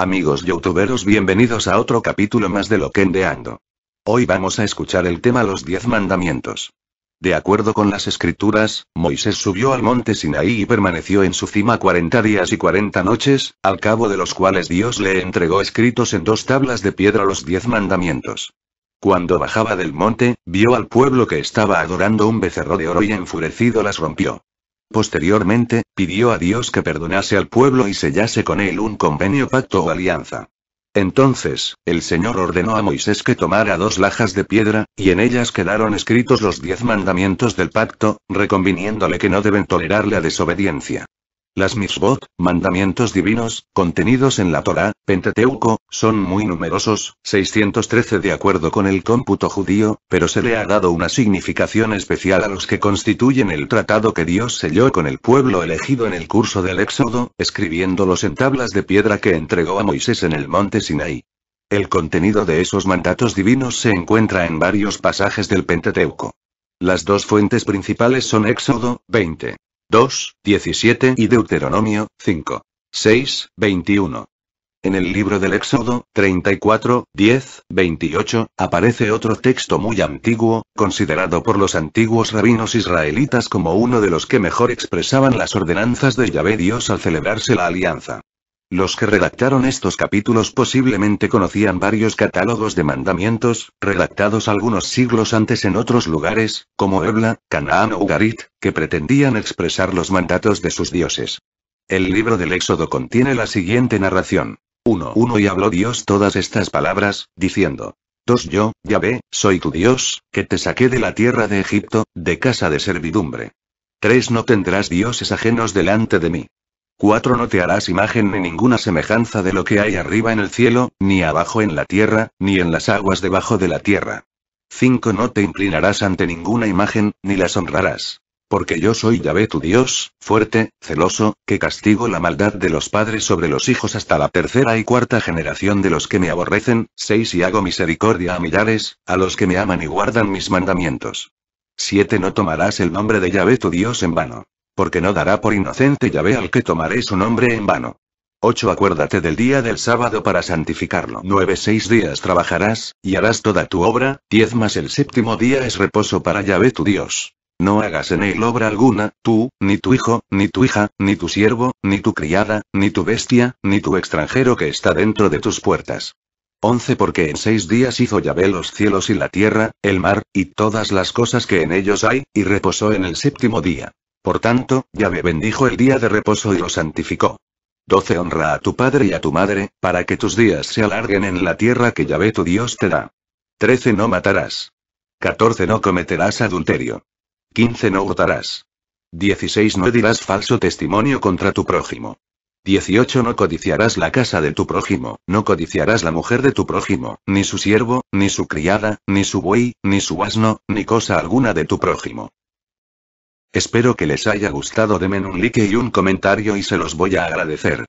Amigos youtuberos bienvenidos a otro capítulo más de Loquendeando. Hoy vamos a escuchar el tema Los Diez Mandamientos. De acuerdo con las escrituras, Moisés subió al monte Sinaí y permaneció en su cima 40 días y 40 noches, al cabo de los cuales Dios le entregó escritos en dos tablas de piedra los diez mandamientos. Cuando bajaba del monte, vio al pueblo que estaba adorando un becerro de oro y enfurecido las rompió. Posteriormente, pidió a Dios que perdonase al pueblo y sellase con él un convenio, pacto o alianza. Entonces, el Señor ordenó a Moisés que tomara dos lajas de piedra, y en ellas quedaron escritos los diez mandamientos del pacto, reconviniéndole que no deben tolerar la desobediencia. Las mitzvot, mandamientos divinos, contenidos en la Torah, Pentateuco, son muy numerosos, 613 de acuerdo con el cómputo judío, pero se le ha dado una significación especial a los que constituyen el tratado que Dios selló con el pueblo elegido en el curso del Éxodo, escribiéndolos en tablas de piedra que entregó a Moisés en el monte Sinaí. El contenido de esos mandatos divinos se encuentra en varios pasajes del Pentateuco. Las dos fuentes principales son Éxodo, 20, 2, 17 y Deuteronomio, 5, 6, 21. En el libro del Éxodo, 34, 10, 28, aparece otro texto muy antiguo, considerado por los antiguos rabinos israelitas como uno de los que mejor expresaban las ordenanzas de Yahvé Dios al celebrarse la alianza. Los que redactaron estos capítulos posiblemente conocían varios catálogos de mandamientos, redactados algunos siglos antes en otros lugares, como Ebla, Canaán o Ugarit, que pretendían expresar los mandatos de sus dioses. El libro del Éxodo contiene la siguiente narración. 1. 1 Y habló Dios todas estas palabras, diciendo. 2. Yo, Yahvé, soy tu Dios, que te saqué de la tierra de Egipto, de casa de servidumbre. 3. No tendrás dioses ajenos delante de mí. 4. No te harás imagen ni ninguna semejanza de lo que hay arriba en el cielo, ni abajo en la tierra, ni en las aguas debajo de la tierra. 5. No te inclinarás ante ninguna imagen, ni las honrarás. Porque yo soy Yahvé tu Dios, fuerte, celoso, que castigo la maldad de los padres sobre los hijos hasta la tercera y cuarta generación de los que me aborrecen, 6 y hago misericordia a millares, a los que me aman y guardan mis mandamientos. 7. No tomarás el nombre de Yahvé tu Dios en vano porque no dará por inocente Yahvé al que tomaré su nombre en vano. 8. Acuérdate del día del sábado para santificarlo. 9. Seis días trabajarás, y harás toda tu obra, 10 más el séptimo día es reposo para Yahvé tu Dios. No hagas en él obra alguna, tú, ni tu hijo, ni tu hija, ni tu siervo, ni tu criada, ni tu bestia, ni tu extranjero que está dentro de tus puertas. 11 Porque en seis días hizo Yahvé los cielos y la tierra, el mar, y todas las cosas que en ellos hay, y reposó en el séptimo día. Por tanto, Yahvé bendijo el día de reposo y lo santificó. 12. Honra a tu padre y a tu madre, para que tus días se alarguen en la tierra que Yahvé tu Dios te da. 13. No matarás. 14. No cometerás adulterio. 15. No hurtarás. 16. No dirás falso testimonio contra tu prójimo. 18. No codiciarás la casa de tu prójimo, no codiciarás la mujer de tu prójimo, ni su siervo, ni su criada, ni su buey, ni su asno, ni cosa alguna de tu prójimo. Espero que les haya gustado denme un like y un comentario y se los voy a agradecer.